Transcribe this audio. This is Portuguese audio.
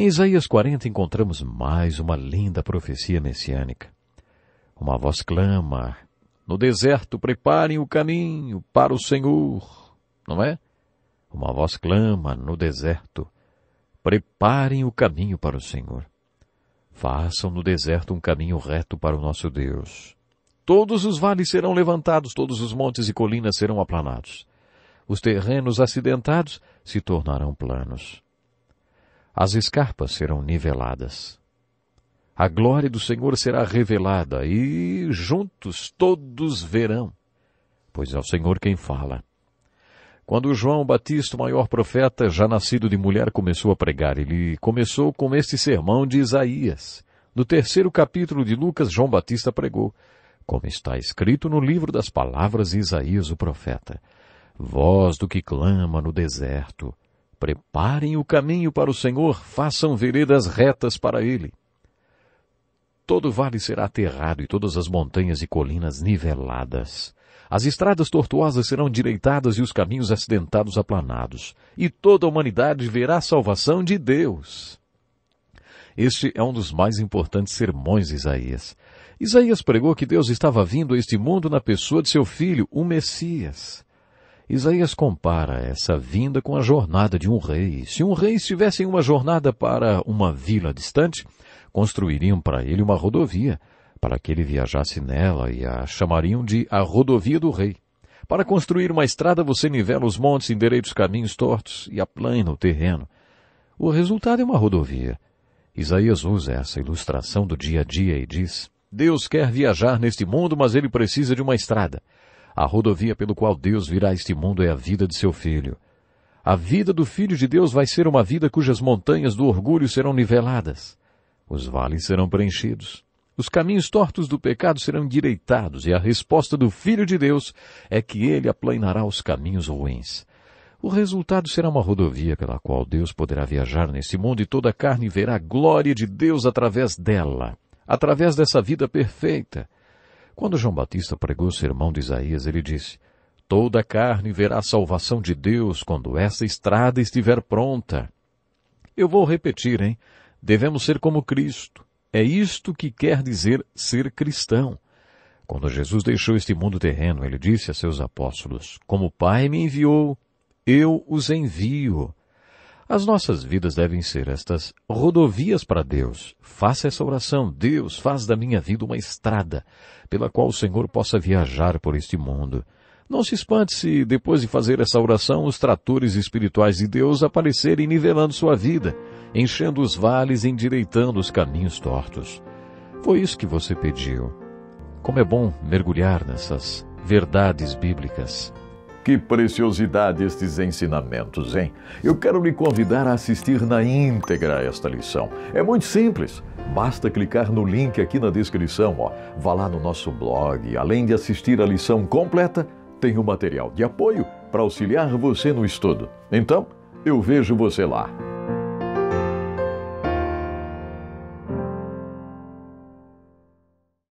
Em Isaías 40 encontramos mais uma linda profecia messiânica. Uma voz clama: No deserto preparem o caminho para o Senhor, não é? Uma voz clama no deserto: Preparem o caminho para o Senhor. Façam no deserto um caminho reto para o nosso Deus. Todos os vales serão levantados, todos os montes e colinas serão aplanados. Os terrenos acidentados se tornarão planos as escarpas serão niveladas. A glória do Senhor será revelada e juntos todos verão, pois é o Senhor quem fala. Quando João Batista, o maior profeta, já nascido de mulher, começou a pregar, ele começou com este sermão de Isaías. No terceiro capítulo de Lucas, João Batista pregou, como está escrito no livro das palavras de Isaías, o profeta: Voz do que clama no deserto, Preparem o caminho para o Senhor, façam veredas retas para ele. Todo vale será aterrado e todas as montanhas e colinas niveladas. As estradas tortuosas serão direitadas e os caminhos acidentados aplanados. E toda a humanidade verá a salvação de Deus. Este é um dos mais importantes sermões de Isaías. Isaías pregou que Deus estava vindo a este mundo na pessoa de seu filho, o Messias. Isaías compara essa vinda com a jornada de um rei. Se um rei estivesse em uma jornada para uma vila distante, construiriam para ele uma rodovia, para que ele viajasse nela e a chamariam de a rodovia do rei. Para construir uma estrada, você nivela os montes, endereita os caminhos tortos e aplana o terreno. O resultado é uma rodovia. Isaías usa essa ilustração do dia a dia e diz: Deus quer viajar neste mundo, mas ele precisa de uma estrada. A rodovia pelo qual Deus virá a este mundo é a vida de seu filho. A vida do filho de Deus vai ser uma vida cujas montanhas do orgulho serão niveladas. Os vales serão preenchidos. Os caminhos tortos do pecado serão endireitados e a resposta do Filho de Deus é que ele aplanará os caminhos ruins. O resultado será uma rodovia pela qual Deus poderá viajar nesse mundo e toda a carne verá a glória de Deus através dela, através dessa vida perfeita. Quando João Batista pregou o sermão de Isaías, ele disse, Toda carne verá a salvação de Deus quando essa estrada estiver pronta. Eu vou repetir, hein? Devemos ser como Cristo. É isto que quer dizer ser cristão. Quando Jesus deixou este mundo terreno, ele disse a seus apóstolos, Como o Pai me enviou, eu os envio. As nossas vidas devem ser estas rodovias para Deus. Faça essa oração. Deus, faz da minha vida uma estrada pela qual o Senhor possa viajar por este mundo. Não se espante se, depois de fazer essa oração, os tratores espirituais de Deus aparecerem nivelando sua vida, enchendo os vales e endireitando os caminhos tortos. Foi isso que você pediu. Como é bom mergulhar nessas verdades bíblicas que preciosidade estes ensinamentos, hein? Eu quero lhe convidar a assistir na íntegra esta lição. É muito simples. Basta clicar no link aqui na descrição, ó. Vá lá no nosso blog. Além de assistir a lição completa, tem o material de apoio para auxiliar você no estudo. Então, eu vejo você lá.